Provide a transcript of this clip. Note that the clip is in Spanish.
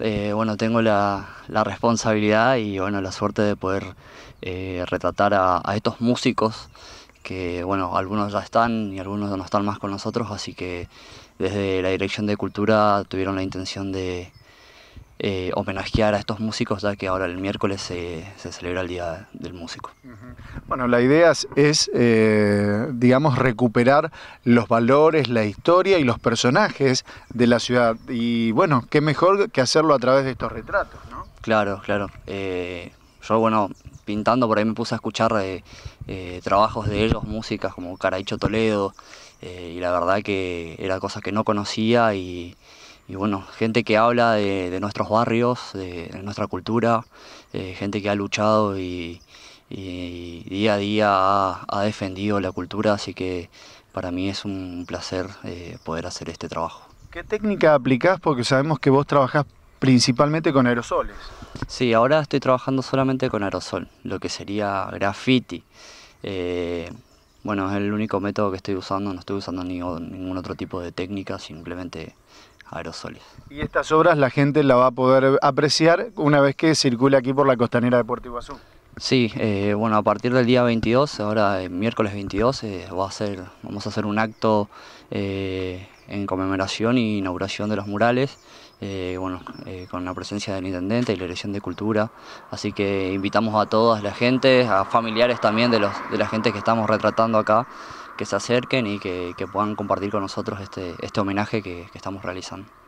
Eh, bueno, tengo la, responsabilidad y bueno, la suerte de poder eh, retratar a, a, estos músicos que bueno, algunos ya están y algunos no están más con nosotros, así que desde la Dirección de Cultura tuvieron la intención de, eh, homenajear a estos músicos, ya que ahora el miércoles se, celebra el Día del Músico. Bueno, la idea es, eh, digamos, recuperar los valores, la historia y los personajes de la ciudad. Y bueno, qué mejor que hacerlo a través de estos retratos, ¿no? Claro, claro. Eh, yo, bueno, pintando por ahí me puse a escuchar trabajos de ellos, músicas como Caraicho Toledo, y la verdad que era cosas que no conocía y y bueno, gente que habla de, nuestros barrios, de, nuestra cultura, eh, gente que ha luchado y, día a día ha, defendido la cultura, así que para mí es un placer eh, poder hacer este trabajo. ¿Qué técnica aplicás? Porque sabemos que vos trabajás principalmente con aerosoles. Sí, ahora estoy trabajando solamente con aerosol, lo que sería graffiti. Eh, bueno, es el único método que estoy usando, no estoy usando ningún otro tipo de técnica, simplemente aerosoles. Y estas obras la gente la va a poder apreciar una vez que circule aquí por la costanera de Puerto Iguazú. Sí, eh, bueno, a partir del día 22, ahora eh, miércoles 22, eh, va a ser, vamos a hacer un acto en conmemoración e inauguración de los murales, bueno, con la presencia del intendente y la dirección de cultura. Así que invitamos a toda la gente, a familiares también de, los, de la gente que estamos retratando acá, que se acerquen y que, puedan compartir con nosotros este, este homenaje que estamos realizando.